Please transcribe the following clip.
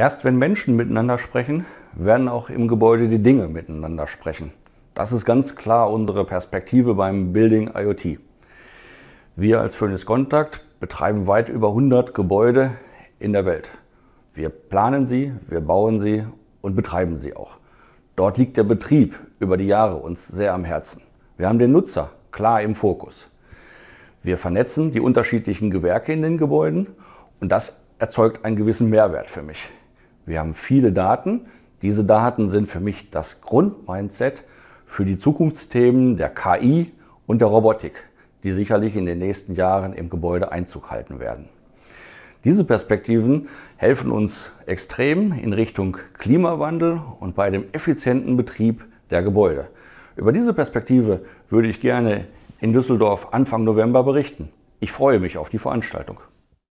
Erst wenn Menschen miteinander sprechen, werden auch im Gebäude die Dinge miteinander sprechen. Das ist ganz klar unsere Perspektive beim Building IoT. Wir als Phoenix Contact betreiben weit über 100 Gebäude in der Welt. Wir planen sie, wir bauen sie und betreiben sie auch. Dort liegt der Betrieb über die Jahre uns sehr am Herzen. Wir haben den Nutzer klar im Fokus. Wir vernetzen die unterschiedlichen Gewerke in den Gebäuden und das erzeugt einen gewissen Mehrwert für mich. Wir haben viele Daten. Diese Daten sind für mich das Grundmindset für die Zukunftsthemen der KI und der Robotik, die sicherlich in den nächsten Jahren im Gebäude Einzug halten werden. Diese Perspektiven helfen uns extrem in Richtung Klimawandel und bei dem effizienten Betrieb der Gebäude. Über diese Perspektive würde ich gerne in Düsseldorf Anfang November berichten. Ich freue mich auf die Veranstaltung.